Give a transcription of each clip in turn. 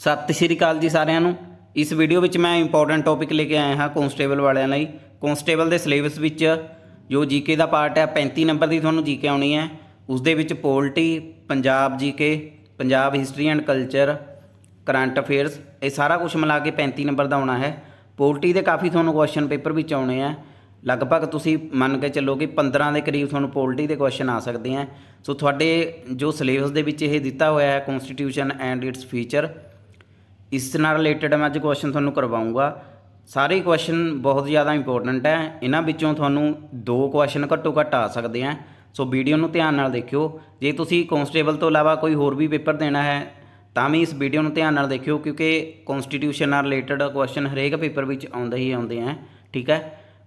ਸਤਿ ਸ਼੍ਰੀ ਅਕਾਲ ਜੀ ਸਾਰਿਆਂ ਨੂੰ ਇਸ ਵੀਡੀਓ ਵਿੱਚ ਮੈਂ ਇੰਪੋਰਟੈਂਟ ਟੌਪਿਕ ਲੈ ਕੇ ਆਇਆ ਹਾਂ ਕਨਸਟੇਬਲ ਵਾਲਿਆਂ ਲਈ ਕਨਸਟੇਬਲ ਦੇ ਸਿਲੇਬਸ ਵਿੱਚ ਜੋ ਜੀਕੇ ਦਾ ਪਾਰਟ ਹੈ 35 ਨੰਬਰ ਦੀ ਤੁਹਾਨੂੰ ਜੀਕੇ ਆਉਣੀ ਹੈ ਉਸ ਦੇ ਵਿੱਚ polity Punjab GK Punjab history and culture current affairs ਇਹ ਸਾਰਾ ਕੁਝ ਮਿਲਾ ਕੇ 35 ਨੰਬਰ ਦਾ ਆਉਣਾ ਹੈ ਪੋਲਟੀ ਦੇ ਕਾਫੀ ਤੁਹਾਨੂੰ ਕੁਐਸਚਨ ਪੇਪਰ ਵਿੱਚ ਆਉਣੇ ਆ ਲਗਭਗ ਤੁਸੀਂ ਮੰਨ ਕੇ ਚੱਲੋ ਕਿ 15 ਦੇ ਕਰੀਬ ਤੁਹਾਨੂੰ ਪੋਲਟੀ ਦੇ ਕੁਐਸਚਨ ਆ ਸਕਦੇ ਆ ਸੋ ਤੁਹਾਡੇ ਜੋ ਸਿਲੇਬਸ ਦੇ ਵਿੱਚ ਇਹ ਦਿੱਤਾ ਹੋਇਆ ਹੈ ਕਨਸਟੀਟਿਊਸ਼ਨ ਐਂਡ ਇਟਸ ਫੀਚਰ ਇਸ ਨਾਲ ਰਿਲੇਟਡ ਮੈਂ ਅੱਜ ਕੁਐਸਚਨ ਤੁਹਾਨੂੰ ਕਰਵਾਉਂਗਾ ਸਾਰੇ ਕੁਐਸਚਨ ਬਹੁਤ ਜ਼ਿਆਦਾ ਇੰਪੋਰਟੈਂਟ ਹੈ ਇਹਨਾਂ ਵਿੱਚੋਂ ਤੁਹਾਨੂੰ ਦੋ ਕੁਐਸਚਨ ਘੱਟੋ ਘੱਟ ਆ ਸਕਦੇ ਆ ਸੋ ਵੀਡੀਓ ਨੂੰ ਧਿਆਨ ਨਾਲ ਦੇਖਿਓ ਜੇ ਤੁਸੀਂ ਕਨਸਟੇਬਲ ਤੋਂ ਇਲਾਵਾ ਕੋਈ ਹੋਰ ਵੀ ਪੇਪਰ ਦੇਣਾ ਹੈ ਤਾਂ ਵੀ ਇਸ ਵੀਡੀਓ ਨੂੰ ਧਿਆਨ ਨਾਲ ਦੇਖਿਓ ਕਿਉਂਕਿ ਕਨਸਟੀਟਿਊਸ਼ਨ ਨਾਲ ਰਿਲੇਟਡ ਕੁਐਸਚਨ ਹਰੇਕ ਪੇਪਰ ਵਿੱਚ ਆਉਂਦੇ ਹੀ ਆਉਂਦੇ ਆ ਠੀਕ ਹੈ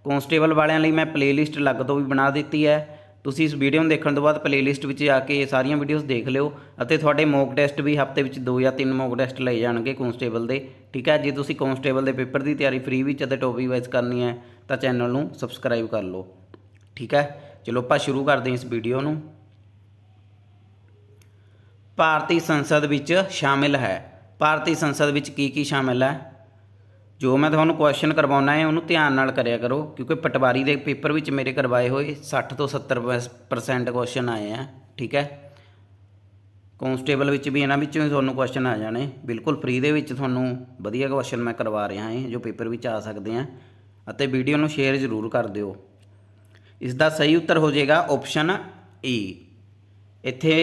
ਕਨਸਟੇਬਲ ਵਾਲਿਆਂ ਲਈ ਮੈਂ ਪਲੇਲਿਸਟ ਲੱਗ ਤੋਂ ਵੀ ਬਣਾ ਦਿੱਤੀ ਹੈ ਤੁਸੀਂ ਇਸ ਵੀਡੀਓ ਨੂੰ ਦੇਖਣ ਤੋਂ ਬਾਅਦ ਪਲੇਲਿਸਟ ਵਿੱਚ ਜਾ ਕੇ ਇਹ ਸਾਰੀਆਂ ਵੀਡੀਓਜ਼ ਦੇਖ ਲਿਓ ਅਤੇ ਤੁਹਾਡੇ ਮੌਕ ਟੈਸਟ ਵੀ ਹਫਤੇ ਵਿੱਚ 2 ਜਾਂ 3 ਮੌਕ ਟੈਸਟ ਲਏ ਜਾਣਗੇ ਕਨਸਟੇਬਲ ਦੇ ਠੀਕ ਹੈ ਜੇ ਤੁਸੀਂ ਕਨਸਟੇਬਲ ਦੇ ਪੇਪਰ ਦੀ ਤਿਆਰੀ ਫ੍ਰੀ ਵਿੱਚ ਅਤੇ ਟੋਪਿਕ ਵਾਈਜ਼ ਕਰਨੀ ਹੈ ਤਾਂ ਚੈਨਲ ਨੂੰ ਸਬਸਕ੍ਰਾਈਬ ਕਰ ਲਓ ਠੀਕ ਹੈ ਚਲੋ ਆਪਾਂ ਸ਼ੁਰੂ ਕਰਦੇ ਹਾਂ ਇਸ ਵੀਡੀਓ ਨੂੰ ਭਾਰਤੀ ਸੰਸਦ ਵਿੱਚ ਸ਼ਾਮਿਲ ਹੈ ਭਾਰਤੀ ਸੰਸਦ ਵਿੱਚ ਕੀ ਕੀ ਸ਼ਾਮਿਲ ਹੈ ਜੋ ਮੈਂ ਤੁਹਾਨੂੰ ਕੁਐਸਚਨ ਕਰਵਾਉਣਾ ਹੈ ਉਹਨੂੰ ਧਿਆਨ ਨਾਲ ਕਰਿਆ ਕਰੋ ਕਿਉਂਕਿ ਪਟਵਾਰੀ ਦੇ ਪੇਪਰ ਵਿੱਚ ਮੇਰੇ ਕਰਵਾਏ ਹੋਏ 60 ਤੋਂ 70% ਕੁਐਸਚਨ ਆਏ ਆ ਠੀਕ ਹੈ ਕਨਸਟੇਬਲ ਵਿੱਚ ਵੀ ਇਹਨਾਂ ਵਿੱਚੋਂ ਹੀ ਤੁਹਾਨੂੰ ਕੁਐਸਚਨ ਆ ਜਾਣੇ ਬਿਲਕੁਲ ਫ੍ਰੀ ਦੇ ਵਿੱਚ ਤੁਹਾਨੂੰ ਵਧੀਆ ਕੁਐਸਚਨ ਮੈਂ ਕਰਵਾ ਰਿਹਾ ਹਾਂ ਜੋ ਪੇਪਰ ਵਿੱਚ ਆ ਸਕਦੇ ਆ ਅਤੇ ਵੀਡੀਓ ਨੂੰ ਸ਼ੇਅਰ ਜ਼ਰੂਰ ਕਰ ਦਿਓ ਇਸ ਦਾ ਸਹੀ ਉੱਤਰ ਹੋ ਜਾਏਗਾ ਆਪਸ਼ਨ ਈ e। ਇੱਥੇ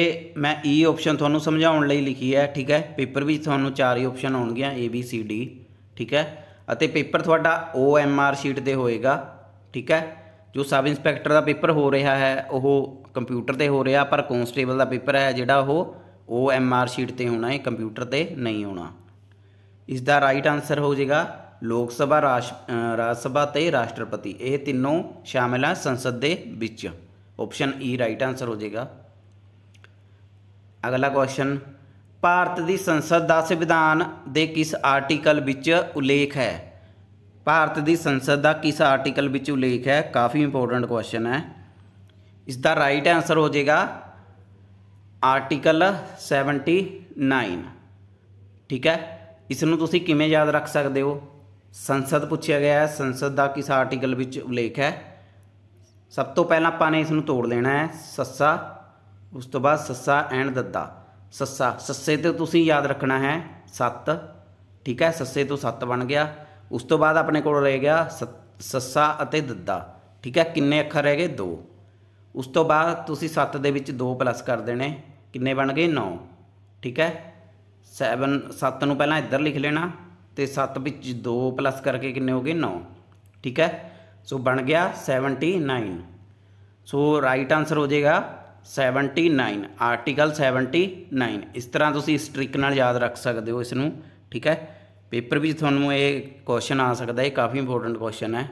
ਮੈਂ ਈ e ਆਪਸ਼ਨ ਤੁਹਾਨੂੰ ਸਮਝਾਉਣ ਲਈ ਲਿਖੀ ਹੈ ਠੀਕ ਹੈ ਪੇਪਰ ਵਿੱਚ ਤੁਹਾਨੂੰ ਚਾਰ ਹੀ ਆਪਸ਼ਨ ਆਉਣਗੀਆਂ A B C D ਠੀਕ ਹੈ ਅਤੇ ਪੇਪਰ ਤੁਹਾਡਾ OMR ਸ਼ੀਟ ਤੇ ਹੋਏਗਾ ਠੀਕ ਹੈ ਜੋ ਸਬ ਇੰਸਪੈਕਟਰ ਦਾ ਪੇਪਰ ਹੋ ਰਿਹਾ ਹੈ ਉਹ ਕੰਪਿਊਟਰ ਤੇ ਹੋ ਰਿਹਾ ਪਰ ਕਨਸਟੇਬਲ ਦਾ ਪੇਪਰ ਹੈ ਜਿਹੜਾ ਉਹ OMR ਸ਼ੀਟ ਤੇ ਹੋਣਾ ਹੈ ਕੰਪਿਊਟਰ ਤੇ ਨਹੀਂ ਹੋਣਾ ਇਸ ਦਾ ਰਾਈਟ ਆਨਸਰ ਹੋ ਜਾਏਗਾ ਲੋਕ ਸਭਾ ਰਾਜ ਸਭਾ ਤੇ ਰਾਸ਼ਟਰਪਤੀ ਇਹ ਤਿੰਨੋਂ ਸ਼ਾਮਿਲ ਹਨ ਸੰਸਦ ਦੇ ਵਿੱਚ ਆਪਸ਼ਨ ਈ ਰਾਈਟ ਆਨਸਰ ਹੋ ਜਾਏਗਾ ਅਗਲਾ ਕੁਐਸਚਨ ਭਾਰਤ ਦੀ ਸੰਸਦ ਦਾ ਸੰਵਿਧਾਨ ਦੇ ਕਿਸ ਆਰਟੀਕਲ ਵਿੱਚ ਉਲੇਖ ਹੈ ਭਾਰਤ ਦੀ ਸੰਸਦ ਦਾ ਕਿਸ ਆਰਟੀਕਲ ਵਿੱਚ ਉਲੇਖ ਹੈ ਕਾਫੀ ਇੰਪੋਰਟੈਂਟ ਕੁਐਸਚਨ ਹੈ ਇਸ ਦਾ ਰਾਈਟ ਆਨਸਰ ਹੋ ਜਾਏਗਾ ਆਰਟੀਕਲ 79 ਠੀਕ ਹੈ ਇਸ ਨੂੰ ਤੁਸੀਂ ਕਿਵੇਂ ਯਾਦ ਰੱਖ ਸਕਦੇ ਹੋ ਸੰਸਦ ਪੁੱਛਿਆ ਗਿਆ ਹੈ ਸੰਸਦ ਦਾ ਕਿਸ ਆਰਟੀਕਲ ਵਿੱਚ ਉਲੇਖ ਹੈ ਸਭ ਤੋਂ ਪਹਿਲਾਂ ਆਪਾਂ ਨੇ ਇਸ ਨੂੰ ਤੋੜ ਲੈਣਾ ਹੈ ਸੱਸਾ ਉਸ ਤੋਂ ਬਾਅਦ ਸੱਸਾ ਐਂਡ ਦੱਦਾ ਸੱਸਾ ਸੱਸੇ ਤੇ ਤੁਸੀਂ ਯਾਦ ਰੱਖਣਾ ਹੈ 7 ਠੀਕ ਹੈ ਸੱਸੇ ਤੋਂ 7 ਬਣ ਗਿਆ ਉਸ ਤੋਂ ਬਾਅਦ ਆਪਣੇ ਕੋਲ ਰਹਿ ਗਿਆ ਸੱਸਾ ਅਤੇ ਦੱਦਾ ਠੀਕ ਹੈ ਕਿੰਨੇ ਅੱਖਰ ਰਹਿ ਗਏ 2 ਉਸ ਤੋਂ ਬਾਅਦ ਤੁਸੀਂ 7 ਦੇ ਵਿੱਚ 2 ਪਲੱਸ ਕਰ ਦੇਣੇ ਕਿੰਨੇ ਬਣ ਗਏ 9 ਠੀਕ ਹੈ 7 7 ਨੂੰ ਪਹਿਲਾਂ ਇੱਧਰ ਲਿਖ ਲੈਣਾ ਤੇ 7 ਵਿੱਚ 2 ਪਲੱਸ ਕਰਕੇ ਕਿੰਨੇ ਹੋ ਗਏ 9 ਠੀਕ ਹੈ ਸੋ ਬਣ ਗਿਆ 79 ਸੋ ਰਾਈਟ ਆਨਸਰ ਹੋ ਜਾਏਗਾ 79 ਆਰਟੀਕਲ 79 ਇਸ ਤਰ੍ਹਾਂ ਤੁਸੀਂ ਇਸ ਟ੍ਰਿਕ ਨਾਲ ਯਾਦ ਰੱਖ ਸਕਦੇ ਹੋ ਇਸ ਨੂੰ ਠੀਕ ਹੈ ਪੇਪਰ ਵਿੱਚ ਤੁਹਾਨੂੰ ਇਹ ਕੁਐਸਚਨ ਆ ਸਕਦਾ ਹੈ ਕਾਫੀ ਇੰਪੋਰਟੈਂਟ ਕੁਐਸਚਨ ਹੈ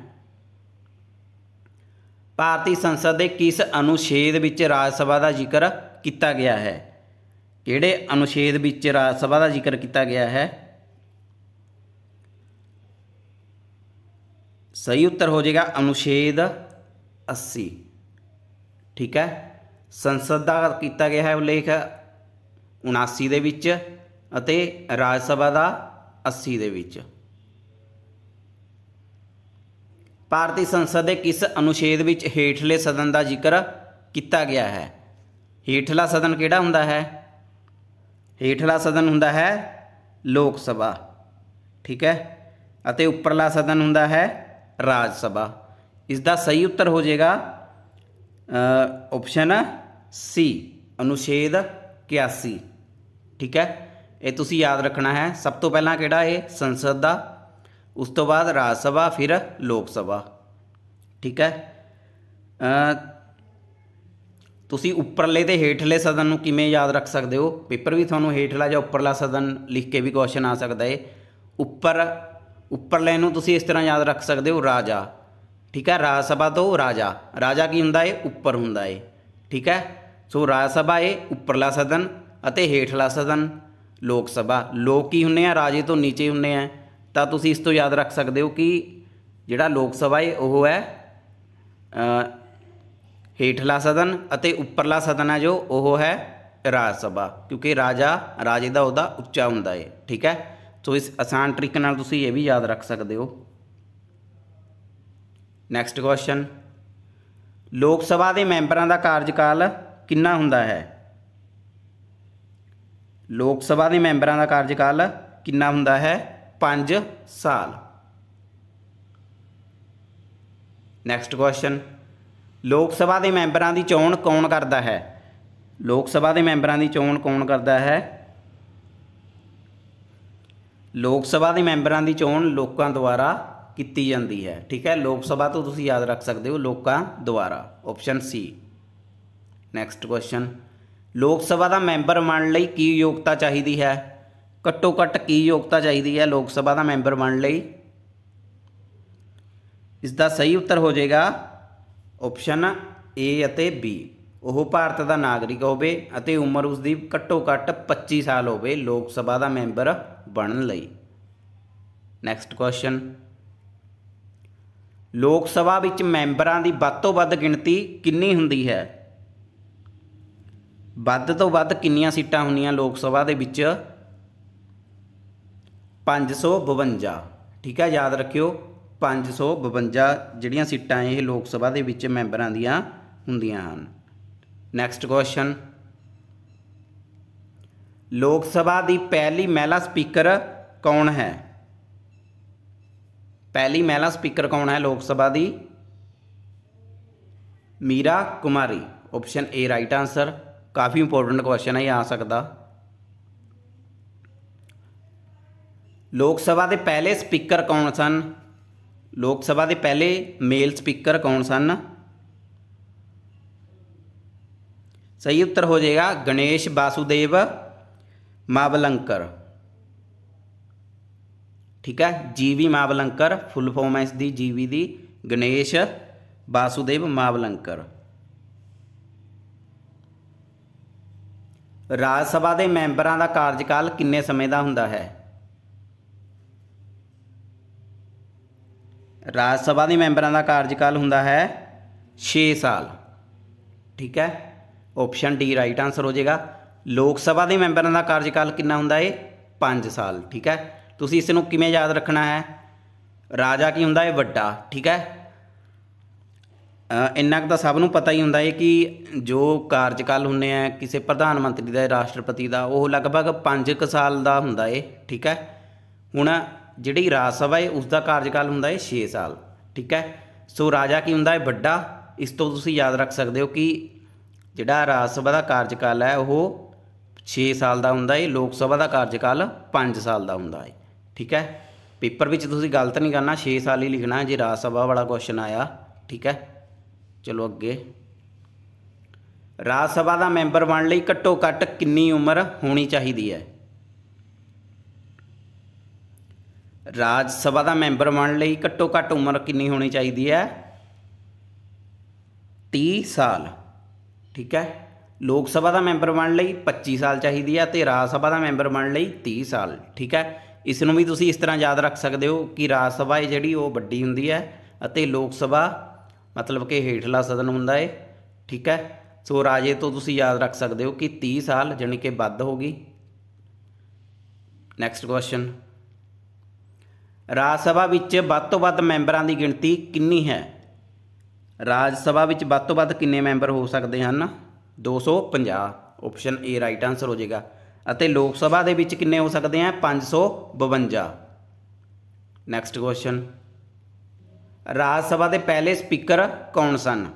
ਭਾਰਤੀ ਸੰਸਦ ਦੇ ਕਿਸ ਅਨੁਛੇਦ ਵਿੱਚ ਰਾਜ ਸਭਾ ਦਾ ਜ਼ਿਕਰ ਕੀਤਾ ਗਿਆ ਹੈ ਕਿਹੜੇ ਅਨੁਛੇਦ ਵਿੱਚ ਰਾਜ ਸਭਾ ਦਾ ਜ਼ਿਕਰ ਕੀਤਾ ਗਿਆ ਹੈ ਸਹੀ ਉੱਤਰ ਹੋ ਜਾਏਗਾ ਅਨੁਛੇਦ 80 ਠੀਕ ਹੈ ਸੰਸਦ ਦਾ ਕੀਤਾ ਗਿਆ ਹੈ ਉਲੇਖ 79 ਦੇ ਵਿੱਚ ਅਤੇ ਰਾਜ ਸਭਾ ਦਾ 80 ਦੇ ਵਿੱਚ ਭਾਰਤੀ ਸੰਸਦ ਦੇ ਕਿਸ ਅਨੁਛੇਦ ਵਿੱਚ ਹੇਠਲੇ ਸਦਨ ਦਾ ਜ਼ਿਕਰ ਕੀਤਾ ਗਿਆ ਹੈ ਹੇਠਲਾ ਸਦਨ ਕਿਹੜਾ ਹੁੰਦਾ ਹੈ ਹੇਠਲਾ ਸਦਨ ਹੁੰਦਾ ਹੈ ਲੋਕ ਸਭਾ ਠੀਕ ਹੈ ਅਤੇ ਉੱਪਰਲਾ ਸਦਨ ਹੁੰਦਾ ਹੈ ਰਾਜ ਸਭਾ ਇਸ ਦਾ ਸਹੀ ਉੱਤਰ ਹੋ ਜਾਏਗਾ ਆਪਸ਼ਨ ਸੀ ਅਨੁਛੇਦ 81 ਠੀਕ ਹੈ ਇਹ ਤੁਸੀਂ ਯਾਦ ਰੱਖਣਾ ਹੈ ਸਭ ਤੋਂ ਪਹਿਲਾਂ ਕਿਹੜਾ ਇਹ ਸੰਸਦ ਦਾ ਉਸ ਤੋਂ ਬਾਅਦ ਰਾਜ ਸਭਾ ਫਿਰ ਲੋਕ ਸਭਾ ਠੀਕ ਹੈ ਤੁਸੀਂ ਉੱਪਰਲੇ ਤੇ ਹੇਠਲੇ ਸਦਨ ਨੂੰ ਕਿਵੇਂ ਯਾਦ ਰੱਖ ਸਕਦੇ ਹੋ ਪੇਪਰ ਵੀ ਤੁਹਾਨੂੰ ਹੇਠਲਾ ਜਾਂ ਉੱਪਰਲਾ ਸਦਨ ਲਿਖ ਕੇ ਵੀ ਕੁਐਸਚਨ ਆ ਸਕਦਾ ਹੈ ਉੱਪਰ ਉੱਪਰਲੇ ਨੂੰ ਤੁਸੀਂ ਇਸ ਤਰ੍ਹਾਂ ਯਾਦ ਰੱਖ ਸਕਦੇ ਹੋ ਰਾਜਾ ਠੀਕ ਹੈ ਰਾਜ ਸਭਾ ਤੋਂ ਰਾਜਾ ਰਾਜਾ ਕੀ ਹੁੰਦਾ ਹੈ ਉੱਪਰ ਹੁੰਦਾ ਹੈ ਠੀਕ ਹੈ ਸੋ ਰਾਜ ਸਭਾ ਇਹ ਉੱਪਰਲਾ ਸਦਨ ਅਤੇ ਹੇਠਲਾ ਸਦਨ ਲੋਕ ਸਭਾ ਲੋਕ ਕੀ ਹੁੰਨੇ ਆ ਰਾਜੇ ਤੋਂ ਨੀਚੇ ਹੁੰਨੇ ਆ ਤਾਂ ਤੁਸੀਂ ਇਸ ਤੋਂ ਯਾਦ ਰੱਖ ਸਕਦੇ ਹੋ ਕਿ ਜਿਹੜਾ ਲੋਕ ਸਭਾ ਹੈ ਉਹ ਹੈ ਹੇਠਲਾ ਸਦਨ ਅਤੇ ਉੱਪਰਲਾ ਸਦਨ ਹੈ ਜੋ ਉਹ ਹੈ ਰਾਜ ਸਭਾ ਕਿਉਂਕਿ ਰਾਜਾ ਰਾਜੇ ਦਾ ਉਹਦਾ ਉੱਚਾ ਹੁੰਦਾ ਹੈ ਠੀਕ ਹੈ ਸੋ ਇਸ ਆਸਾਨ ਟ੍ਰਿਕ ਨਾਲ ਤੁਸੀਂ ਇਹ ਵੀ ਯਾਦ ਰੱਖ ਸਕਦੇ ਹੋ ਨੈਕਸਟ ਕੁਐਸਚਨ ਲੋਕ ਸਭਾ ਦੇ ਮੈਂਬਰਾਂ ਦਾ ਕਾਰਜਕਾਲ ਕਿੰਨਾ ਹੁੰਦਾ ਹੈ ਲੋਕ ਸਭਾ ਦੇ ਮੈਂਬਰਾਂ ਦਾ ਕਾਰਜਕਾਲ ਕਿੰਨਾ ਹੁੰਦਾ ਹੈ 5 ਸਾਲ ਨੈਕਸਟ ਕੁਐਸਚਨ ਲੋਕ ਸਭਾ ਦੇ ਮੈਂਬਰਾਂ ਦੀ ਚੋਣ ਕੌਣ ਕਰਦਾ ਹੈ ਲੋਕ ਸਭਾ ਦੇ ਮੈਂਬਰਾਂ ਦੀ ਚੋਣ ਕੌਣ ਕਰਦਾ ਹੈ ਲੋਕ ਸਭਾ ਦੇ ਮੈਂਬਰਾਂ ਦੀ ਚੋਣ ਲੋਕਾਂ ਦੁਆਰਾ ਕੀਤੀ ਜਾਂਦੀ ਹੈ ਠੀਕ ਹੈ ਲੋਕ ਸਭਾ ਤੋਂ ਤੁਸੀਂ ਯਾਦ ਰੱਖ ਸਕਦੇ ਹੋ ਲੋਕਾਂ ਦੁਆਰਾ ਆਪਸ਼ਨ ਸੀ ਨੈਕਸਟ ਕੁਐਸਚਨ ਲੋਕ ਸਭਾ ਦਾ ਮੈਂਬਰ ਬਣਨ ਲਈ ਕੀ ਯੋਗਤਾ ਚਾਹੀਦੀ ਹੈ ਘੱਟੋ ਘੱਟ ਕੀ ਯੋਗਤਾ ਚਾਹੀਦੀ ਹੈ ਲੋਕ ਸਭਾ ਦਾ ਮੈਂਬਰ ਬਣਨ ਲਈ ਇਸ ਦਾ ਸਹੀ ਉੱਤਰ ਹੋ ਜਾਏਗਾ ਆਪਸ਼ਨ A ਅਤੇ B ਉਹ ਭਾਰਤ ਦਾ ਨਾਗਰਿਕ ਹੋਵੇ ਅਤੇ ਉਮਰ ਉਸ ਦੀ ਘੱਟੋ ਘੱਟ 25 ਸਾਲ ਹੋਵੇ ਲੋਕ ਸਭਾ ਦਾ ਮੈਂਬਰ ਬਣਨ ਲਈ ਨੈਕਸਟ ਕੁਐਸਚਨ ਲੋਕ ਸਭਾ ਵਿੱਚ ਮੈਂਬਰਾਂ ਦੀ ਵੱਧ ਤੋਂ ਵੱਧ ਗਿਣਤੀ ਕਿੰਨੀ ਹੁੰਦੀ ਹੈ ਵੱਧ ਤੋਂ ਵੱਧ ਕਿੰਨੀਆਂ ਸੀਟਾਂ ਹੁੰਦੀਆਂ ਲੋਕ ਸਭਾ ਦੇ ਵਿੱਚ 552 ਠੀਕ ਹੈ ਯਾਦ ਰੱਖਿਓ 552 ਜਿਹੜੀਆਂ ਸੀਟਾਂ ਇਹ ਲੋਕ ਸਭਾ ਦੇ ਵਿੱਚ ਮੈਂਬਰਾਂ ਦੀਆਂ ਹੁੰਦੀਆਂ ਹਨ ਨੈਕਸਟ ਕੁਐਸਚਨ ਲੋਕ ਸਭਾ ਦੀ ਪਹਿਲੀ ਮਹਿਲਾ ਸਪੀਕਰ ਕੌਣ ਹੈ ਪਹਿਲੀ ਮਹਿਲਾ ਸਪੀਕਰ ਕੌਣ ਹੈ ਲੋਕ ਸਭਾ ਦੀ Meira Kumari option A right answer काफ़ी इंपॉर्टेंट क्वेश्चन है यहाँ सकता ਲੋਕ ਸਭਾ ਦੇ ਪਹਿਲੇ ਸਪੀਕਰ ਕੌਣ ਸਨ ਲੋਕ ਸਭਾ ਦੇ ਪਹਿਲੇ ਮੇਲ ਸਪੀਕਰ ਕੌਣ ਸਨ ਸਹੀ ਉੱਤਰ ਹੋ ਜਾਏਗਾ ਗਣੇਸ਼ ਵਾਸੁਦੇਵ ਮਾਵਲੰਕਰ ਠੀਕ ਹੈ ਜੀਵੀ ਮਾਵਲੰਕਰ ਫੁੱਲ ਫਾਰਮ ਹੈ ਇਸ ਦੀ ਜੀਵੀ ਦੀ ਗਣੇਸ਼ ਵਾਸੁਦੇਵ ਮਾਵਲੰਕਰ ਰਾਜ ਸਭਾ ਦੇ ਮੈਂਬਰਾਂ ਦਾ ਕਾਰਜਕਾਲ ਕਿੰਨੇ ਸਮੇਂ ਦਾ ਹੁੰਦਾ ਹੈ ਰਾਜ ਸਭਾ ਦੇ ਮੈਂਬਰਾਂ ਦਾ ਕਾਰਜਕਾਲ ਹੁੰਦਾ ਹੈ 6 ਸਾਲ ਠੀਕ ਹੈ ਆਪਸ਼ਨ ਡੀ ਰਾਈਟ ਆਨਸਰ ਹੋ ਜਾਏਗਾ ਲੋਕ ਸਭਾ ਦੇ ਮੈਂਬਰਾਂ ਦਾ ਕਾਰਜਕਾਲ ਕਿੰਨਾ ਹੁੰਦਾ ਏ 5 ਸਾਲ ਠੀਕ ਹੈ ਤੁਸੀਂ ਇਸ ਨੂੰ ਕਿਵੇਂ ਯਾਦ ਰੱਖਣਾ ਹੈ ਰਾਜਾ ਕੀ ਹੁੰਦਾ ਏ ਵੱਡਾ ਠੀਕ ਹੈ ਇੰਨਾ ਕੁ ਤਾਂ ਸਭ ਨੂੰ ਪਤਾ ਹੀ ਹੁੰਦਾ ਹੈ ਕਿ ਜੋ ਕਾਰਜਕਾਲ ਹੁੰਨੇ ਆ ਕਿਸੇ ਪ੍ਰਧਾਨ ਮੰਤਰੀ ਦਾ ਰਾਸ਼ਟਰਪਤੀ ਦਾ ਉਹ ਲਗਭਗ 5 ਕ ਸਾਲ ਦਾ ਹੁੰਦਾ ਏ ਠੀਕ ਹੈ ਹੁਣ ਜਿਹੜੀ ਰਾਜ ਸਭਾ ਏ ਉਸ ਦਾ ਕਾਰਜਕਾਲ ਹੁੰਦਾ ਏ 6 ਸਾਲ ਠੀਕ ਹੈ ਸੋ ਰਾਜਾ ਕੀ ਹੁੰਦਾ ਏ ਵੱਡਾ ਇਸ ਤੋਂ ਤੁਸੀਂ ਯਾਦ ਰੱਖ ਸਕਦੇ ਹੋ ਕਿ ਜਿਹੜਾ ਰਾਜ ਸਭਾ ਦਾ ਕਾਰਜਕਾਲ ਹੈ ਉਹ 6 ਸਾਲ ਦਾ ਹੁੰਦਾ ਏ ਲੋਕ ਸਭਾ ਦਾ ਕਾਰਜਕਾਲ 5 ਸਾਲ ਦਾ ਹੁੰਦਾ ਏ ਠੀਕ ਹੈ ਪੇਪਰ ਵਿੱਚ ਤੁਸੀਂ ਗਲਤ ਨਹੀਂ ਕਰਨਾ 6 ਸਾਲ ਹੀ ਲਿਖਣਾ ਜੇ ਰਾਜ ਸਭਾ ਵਾਲਾ ਕੁਐਸਚਨ ਆਇਆ ਠੀਕ ਹੈ ਚਲੋ ਅੱਗੇ ਰਾਜ ਸਭਾ ਦਾ ਮੈਂਬਰ ਬਣਨ ਲਈ ਘੱਟੋ ਘੱਟ ਕਿੰਨੀ ਉਮਰ ਹੋਣੀ ਚਾਹੀਦੀ ਹੈ ਰਾਜ ਸਭਾ ਦਾ ਮੈਂਬਰ ਬਣਨ ਲਈ ਘੱਟੋ ਘੱਟ ਉਮਰ ਕਿੰਨੀ ਹੋਣੀ ਚਾਹੀਦੀ ਹੈ 30 ਸਾਲ ਠੀਕ ਹੈ ਲੋਕ ਸਭਾ ਦਾ ਮੈਂਬਰ ਬਣਨ ਲਈ 25 ਸਾਲ ਚਾਹੀਦੀ ਹੈ ਤੇ ਰਾਜ ਸਭਾ ਦਾ ਮੈਂਬਰ ਬਣਨ ਲਈ 30 ਸਾਲ ਠੀਕ ਹੈ ਇਸ ਨੂੰ ਵੀ ਤੁਸੀਂ ਇਸ ਤਰ੍ਹਾਂ ਯਾਦ ਰੱਖ ਸਕਦੇ ਹੋ ਕਿ ਰਾਜ ਸਭਾ ਜਿਹੜੀ ਉਹ ਵੱਡੀ ਹੁੰਦੀ ਹੈ ਅਤੇ ਲੋਕ ਸਭਾ ਮਤਲਬ ਕਿ ਹੇਠਲਾ ਸਦਨ ਹੁੰਦਾ ਏ ਠੀਕ ਹੈ ਸੋ ਰਾਜੇ ਤੋਂ ਤੁਸੀਂ ਯਾਦ ਰੱਖ ਸਕਦੇ ਹੋ ਕਿ 30 ਸਾਲ ਜਾਨੀ ਕਿ ਵੱਧ ਹੋ ਗਈ ਨੈਕਸਟ ਕੁਐਸਚਨ ਰਾਜ ਸਭਾ ਵਿੱਚ ਵੱਧ ਤੋਂ ਵੱਧ ਮੈਂਬਰਾਂ ਦੀ ਗਿਣਤੀ ਕਿੰਨੀ ਹੈ ਰਾਜ ਸਭਾ ਵਿੱਚ ਵੱਧ ਤੋਂ ਵੱਧ ਕਿੰਨੇ ਮੈਂਬਰ ਹੋ ਸਕਦੇ ਹਨ 250 ਆਪਸ਼ਨ ਏ ਰਾਈਟ ਆਨਸਰ ਹੋ ਜਾਏਗਾ ਅਤੇ ਲੋਕ ਸਭਾ ਦੇ ਵਿੱਚ ਕਿੰਨੇ ਹੋ ਸਕਦੇ ਆ 552 ਨੈਕਸਟ ਕੁਐਸਚਨ ਰਾਜ ਸਭਾ ਦੇ ਪਹਿਲੇ ਸਪੀਕਰ ਕੌਣ ਸਨ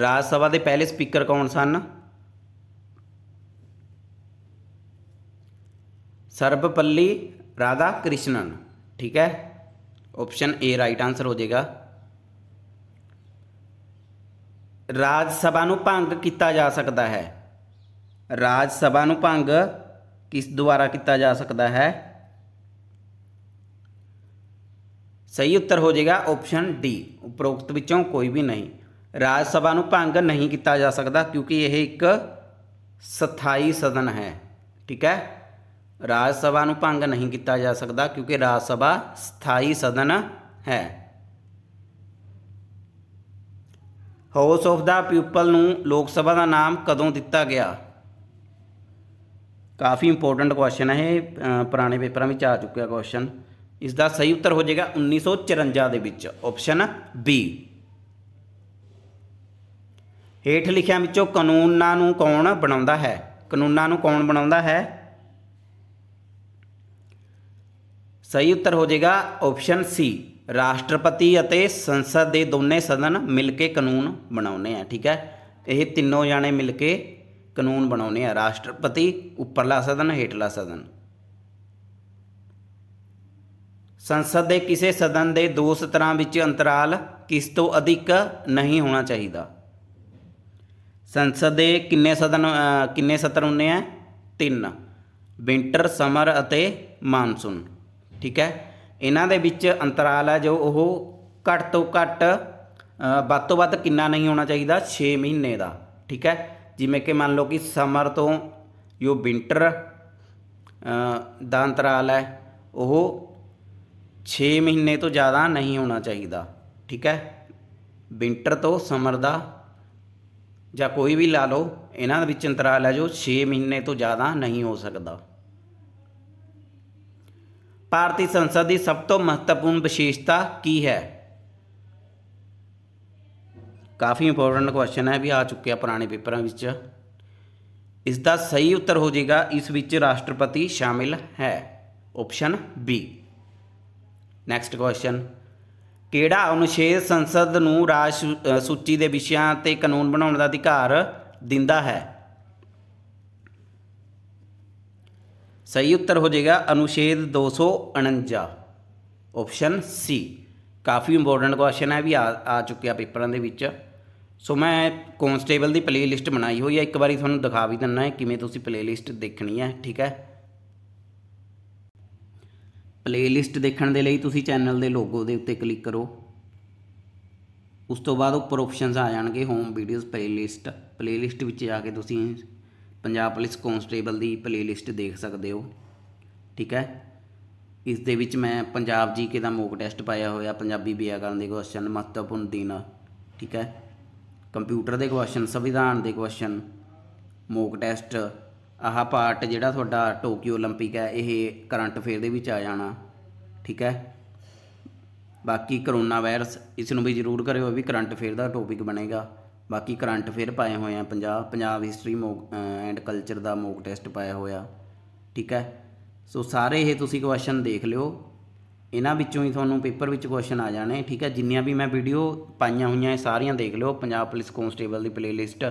ਰਾਜ ਸਭਾ ਦੇ ਪਹਿਲੇ ਸਪੀਕਰ ਕੌਣ ਸਨ ਸਰਬਪੱਲੀ ਰਾਧਾ ਕ੍ਰਿਸ਼ਨਨ ਠੀਕ ਹੈ ਆਪਸ਼ਨ ਏ ਰਾਈਟ ਆਨਸਰ ਹੋ ਜਾਏਗਾ ਰਾਜ ਸਭਾ ਨੂੰ ਭੰਗ ਕੀਤਾ ਜਾ ਸਕਦਾ ਹੈ ਰਾਜ ਸਭਾ ਨੂੰ ਭੰਗ ਕਿਸ ਦੁਆਰਾ ਕੀਤਾ ਜਾ ਸਕਦਾ ਹੈ सही उत्तर हो जाएगा ऑप्शन डी उपरोक्त विचों कोई भी नहीं राज्यसभा भंग नहीं किया जा सकता क्योंकि यह एक स्थाई सदन है ठीक है राज्यसभा भंग नहीं किया जा सकता क्योंकि राज्यसभा स्थाई सदन है हाउस ऑफ द पीपल लोग सभा का नाम कदों दिता गया काफ़ी इंपोर्टेंट क्वेश्चन है ये पुराने पेपर में आ चुका क्वेश्चन ਇਸ ਦਾ ਸਹੀ ਉੱਤਰ ਹੋ ਜਾਏਗਾ 1954 ਦੇ ਵਿੱਚ ਆਪਸ਼ਨ ਬੀ ਹੇਠ ਲਿਖਿਆਂ ਵਿੱਚੋਂ ਕਾਨੂੰਨਾਂ ਨੂੰ ਕੌਣ ਬਣਾਉਂਦਾ ਹੈ ਕਾਨੂੰਨਾਂ ਨੂੰ ਕੌਣ ਬਣਾਉਂਦਾ ਹੈ ਸਹੀ ਉੱਤਰ ਹੋ ਜਾਏਗਾ ਆਪਸ਼ਨ ਸੀ ਰਾਸ਼ਟਰਪਤੀ ਅਤੇ ਸੰਸਦ ਦੇ ਦੋਨੇ ਸਦਨ ਮਿਲ ਕੇ ਕਾਨੂੰਨ ਬਣਾਉਨੇ ਆ ਠੀਕ ਹੈ ਇਹ ਤਿੰਨੋਂ ਜਾਣੇ ਮਿਲ ਕੇ ਕਾਨੂੰਨ ਬਣਾਉਨੇ ਆ ਰਾਸ਼ਟਰਪਤੀ ਉੱਪਰਲਾ ਸਦਨ ਹੇਠਲਾ ਸਦਨ ਸੰਸਦ ਦੇ ਕਿਸੇ ਸਦਨ ਦੇ ਦੋ ਸਤਰਾਂ ਵਿੱਚ ਅੰਤਰਾਲ ਕਿਸ ਤੋਂ ਅਧਿਕ ਨਹੀਂ ਹੋਣਾ ਚਾਹੀਦਾ ਸੰਸਦ ਦੇ ਕਿੰਨੇ ਸਦਨ ਕਿੰਨੇ ਸਤਰ ਹੁੰਨੇ ਆ ਤਿੰਨ ਵਿੰਟਰ ਸਮਰ ਅਤੇ ਮਾਨਸੂਨ ਠੀਕ ਹੈ ਇਹਨਾਂ ਦੇ ਵਿੱਚ ਅੰਤਰਾਲ ਹੈ ਜੋ ਉਹ ਘੱਟ ਤੋਂ ਘੱਟ ਵੱਧ ਤੋਂ ਵੱਧ ਕਿੰਨਾ ਨਹੀਂ ਹੋਣਾ ਚਾਹੀਦਾ 6 ਮਹੀਨੇ ਦਾ ਠੀਕ ਹੈ ਜਿਵੇਂ ਕਿ ਮੰਨ ਲਓ ਕਿ ਸਮਰ ਤੋਂ ਜੋ ਵਿੰਟਰ ਦਾ ਅੰਤਰਾਲ ਹੈ ਉਹ 6 ਮਹੀਨੇ ਤੋਂ ਜ਼ਿਆਦਾ ਨਹੀਂ ਹੋਣਾ ਚਾਹੀਦਾ ਠੀਕ ਹੈ ਵਿੰਟਰ ਤੋਂ ਸਮਰ ਦਾ ਜਾਂ ਕੋਈ ਵੀ ਲਾ ਲਓ ਇਹਨਾਂ ਦੇ ਵਿੱਚ ਅੰਤਰਾਲ ਹੈ ਜੋ 6 ਮਹੀਨੇ ਤੋਂ ਜ਼ਿਆਦਾ ਨਹੀਂ ਹੋ ਸਕਦਾ ਭਾਰਤੀ ਸੰਸਦ ਦੀ ਸਭ ਤੋਂ ਮਹੱਤਵਪੂਰਨ ਵਿਸ਼ੇਸ਼ਤਾ ਕੀ ਹੈ ਕਾਫੀ ਇੰਪੋਰਟੈਂਟ ਕੁਐਸਚਨ ਹੈ ਵੀ ਆ ਚੁੱਕਿਆ ਪੁਰਾਣੇ ਪੇਪਰਾਂ ਵਿੱਚ ਇਸ ਦਾ ਸਹੀ ਉੱਤਰ ਹੋ ਜਾਏਗਾ ਇਸ ਵਿੱਚ ਰਾਸ਼ਟਰਪਤੀ ਸ਼ਾਮਿਲ ਹੈ ਆਪਸ਼ਨ ਬੀ ਨੈਕਸਟ ਕੁਐਸਚਨ ਕਿਹੜਾ ਅਨੁਛੇਦ ਸੰਸਦ ਨੂੰ ਰਾਜ ਸੂਚੀ ਦੇ ਵਿਸ਼ਿਆਂ ਤੇ ਕਾਨੂੰਨ ਬਣਾਉਣ ਦਾ ਅਧਿਕਾਰ ਦਿੰਦਾ ਹੈ ਸਹੀ ਉੱਤਰ ਹੋ ਜਾਏਗਾ ਅਨੁਛੇਦ 249 ਆਪਸ਼ਨ ਸੀ ਕਾਫੀ ਇੰਪੋਰਟੈਂਟ ਕੁਐਸਚਨ ਹੈ ਵੀ ਆ ਚੁੱਕਿਆ ਪੇਪਰਾਂ ਦੇ ਵਿੱਚ ਸੋ ਮੈਂ ਕਨਸਟੇਬਲ ਦੀ ਪਲੇਲਿਸਟ ਬਣਾਈ ਹੋਈ ਹੈ ਇੱਕ ਵਾਰੀ ਤੁਹਾਨੂੰ ਦਿਖਾ ਵੀ ਦਿੰਨਾ ਹੈ ਕਿਵੇਂ ਤੁਸੀਂ ਪਲੇਲਿਸਟ ਦੇਖਣੀ ਹੈ ਠੀਕ ਹੈ ਪਲੇਲਿਸਟ ਦੇਖਣ ਦੇ ਲਈ ਤੁਸੀਂ ਚੈਨਲ ਦੇ ਲੋਗੋ ਦੇ ਉੱਤੇ ਕਲਿੱਕ ਕਰੋ ਉਸ ਤੋਂ ਬਾਅਦ ਉੱਪਰ ਆਪਸ਼ਨਸ ਆ ਜਾਣਗੇ ਹੋਮ ਵੀਡੀਓਜ਼ ਪਲੇਲਿਸਟ ਪਲੇਲਿਸਟ ਵਿੱਚ ਜਾ ਕੇ ਤੁਸੀਂ ਪੰਜਾਬ ਪੁਲਿਸ ਕਨਸਟੇਬਲ ਦੀ ਪਲੇਲਿਸਟ ਦੇਖ ਸਕਦੇ ਹੋ ਠੀਕ ਹੈ ਇਸ ਦੇ ਵਿੱਚ ਮੈਂ ਪੰਜਾਬ ਜੀਕੇ ਦਾ ਮੋਕ ਟੈਸਟ ਪਾਇਆ ਹੋਇਆ ਪੰਜਾਬੀ ਵਿਆਕਰਨ ਦੇ ਕੁਐਸਚਨ ਮਹੱਤਵਪੂਰਨ ਦਿਨ ਠੀਕ ਹੈ ਕੰਪਿਊਟਰ ਦੇ ਕੁਐਸਚਨ ਸੰਵਿਧਾਨ ਦੇ ਕੁਐਸਚਨ ਮੋਕ ਟੈਸਟ ਆਹ ਪਾਰਟ ਜਿਹੜਾ ਤੁਹਾਡਾ ਟੋਕੀਓ 올림픽 ਹੈ ਇਹ ਕਰੰਟ ਅਫੇਅਰ ਦੇ ਵਿੱਚ ਆ ਜਾਣਾ ਠੀਕ ਹੈ ਬਾਕੀ ਕਰੋਨਾ ਵਾਇਰਸ ਇਸ ਨੂੰ ਵੀ ਜ਼ਰੂਰ ਕਰਿਓ ਇਹ ਵੀ ਕਰੰਟ ਅਫੇਅਰ ਦਾ ਟੌਪਿਕ ਬਣੇਗਾ ਬਾਕੀ ਕਰੰਟ ਅਫੇਅਰ ਪਾਏ ਹੋਏ ਆ Punjab Punjab history mock and culture ਦਾ ਮੋਕ ਟੈਸਟ ਪਾਇਆ ਹੋਇਆ ਠੀਕ ਹੈ ਸੋ ਸਾਰੇ ਇਹ ਤੁਸੀਂ ਕੁਐਸਚਨ ਦੇਖ ਲਿਓ ਇਹਨਾਂ ਵਿੱਚੋਂ ਹੀ ਤੁਹਾਨੂੰ ਪੇਪਰ ਵਿੱਚ ਕੁਐਸਚਨ ਆ ਜਾਣੇ ਠੀਕ ਹੈ ਜਿੰਨੀਆਂ ਵੀ ਮੈਂ ਵੀਡੀਓ ਪਾਈਆਂ ਹੋਈਆਂ ਇਹ ਸਾਰੀਆਂ ਦੇਖ ਲਿਓ ਪੰਜਾਬ ਪੁਲਿਸ ਕਨਸਟੇਬਲ ਦੀ ਪਲੇਲਿਸਟ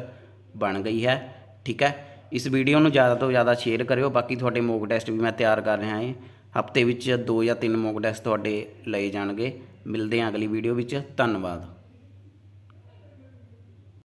ਬਣ ਗਈ ਹੈ ਠੀਕ ਹੈ ਇਸ ਵੀਡੀਓ ਨੂੰ ਜ਼ਿਆਦਾ ਤੋਂ ਜ਼ਿਆਦਾ ਸ਼ੇਅਰ ਕਰਿਓ ਬਾਕੀ ਤੁਹਾਡੇ ਮੋਕ ਟੈਸਟ ਵੀ ਮੈਂ ਤਿਆਰ ਕਰ ਰਿਹਾ ਹਾਂ ਹਫਤੇ ਵਿੱਚ ਦੋ ਜਾਂ ਤਿੰਨ ਮੋਕ ਟੈਸਟ ਤੁਹਾਡੇ ਲਏ ਜਾਣਗੇ ਮਿਲਦੇ ਹਾਂ ਅਗਲੀ ਵੀਡੀਓ ਵਿੱਚ ਧੰਨਵਾਦ